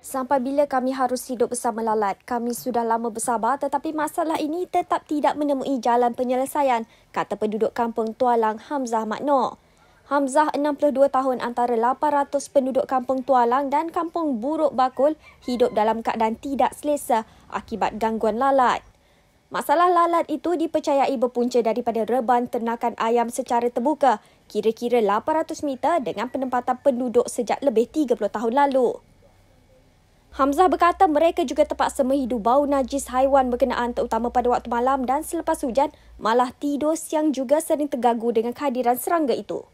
Sampai bila kami harus hidup bersama lalat? Kami sudah lama bersabar tetapi masalah ini tetap tidak menemui jalan penyelesaian, kata penduduk kampung Tualang Hamzah Makno. Hamzah 62 tahun antara 800 penduduk kampung Tualang dan kampung Buruk Bakul hidup dalam keadaan tidak selesa akibat gangguan lalat. Masalah lalat itu dipercayai berpunca daripada reban ternakan ayam secara terbuka kira-kira 800 meter dengan penempatan penduduk sejak lebih 30 tahun lalu. Hamzah berkata mereka juga terpaksa menghidu bau najis haiwan berkenaan terutama pada waktu malam dan selepas hujan malah tidur siang juga sering terganggu dengan kehadiran serangga itu.